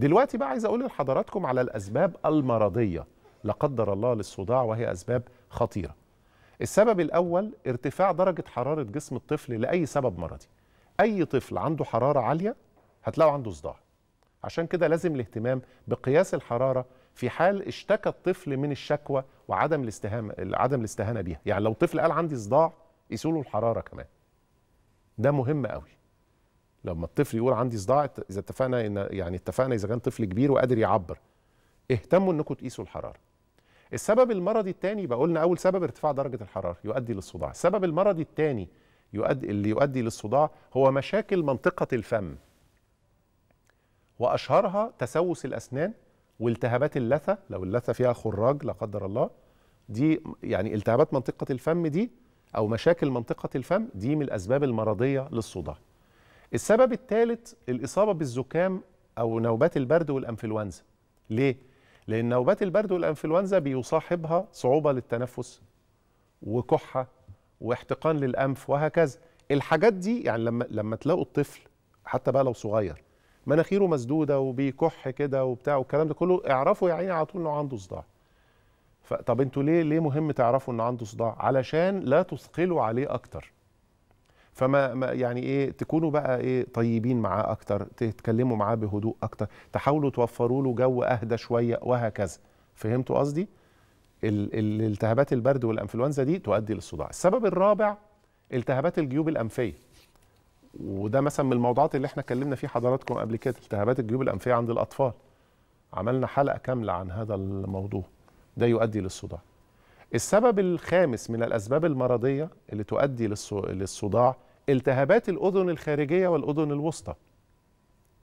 دلوقتي بقى عايز اقول لحضراتكم على الاسباب المرضيه لا قدر الله للصداع وهي اسباب خطيره. السبب الاول ارتفاع درجه حراره جسم الطفل لاي سبب مرضي. اي طفل عنده حراره عاليه هتلاقوا عنده صداع. عشان كده لازم الاهتمام بقياس الحراره في حال اشتكى الطفل من الشكوى وعدم الاستهام عدم الاستهانه بيها، يعني لو طفل قال عندي صداع يسوله الحراره كمان. ده مهم قوي. لما الطفل يقول عندي صداع اذا اتفقنا ان يعني اتفقنا اذا كان طفل كبير وقادر يعبر اهتموا انكم تقيسوا الحراره السبب المرضي الثاني بقولنا اول سبب ارتفاع درجه الحراره يؤدي للصداع السبب المرضي الثاني يؤدي اللي يؤدي للصداع هو مشاكل منطقه الفم واشهرها تسوس الاسنان والتهابات اللثه لو اللثه فيها خراج لا قدر الله دي يعني التهابات منطقه الفم دي او مشاكل منطقه الفم دي من الاسباب المرضيه للصداع السبب الثالث الإصابة بالزكام أو نوبات البرد والأنفلونزا ليه؟ لأن نوبات البرد والأنفلونزا بيصاحبها صعوبة للتنفس وكحة واحتقان للأنف وهكذا الحاجات دي يعني لما لما تلاقوا الطفل حتى بقى لو صغير مناخيره مسدوده وبيكح كده وبتاع والكلام ده كله اعرفوا يا عيني على طول انه عنده صداع طب انتوا ليه ليه مهم تعرفوا انه عنده صداع علشان لا تثقلوا عليه اكتر فما يعني ايه تكونوا بقى ايه طيبين معاه اكتر تتكلموا معاه بهدوء اكتر تحاولوا توفروا له جو اهدى شويه وهكذا فهمتوا قصدي الالتهابات البرد والانفلونزا دي تؤدي للصداع السبب الرابع التهابات الجيوب الانفيه وده مثلا من الموضوعات اللي احنا اتكلمنا فيه حضراتكم قبل كده التهابات الجيوب الانفيه عند الاطفال عملنا حلقه كامله عن هذا الموضوع ده يؤدي للصداع السبب الخامس من الأسباب المرضية اللي تؤدي للصداع التهابات الأذن الخارجية والأذن الوسطى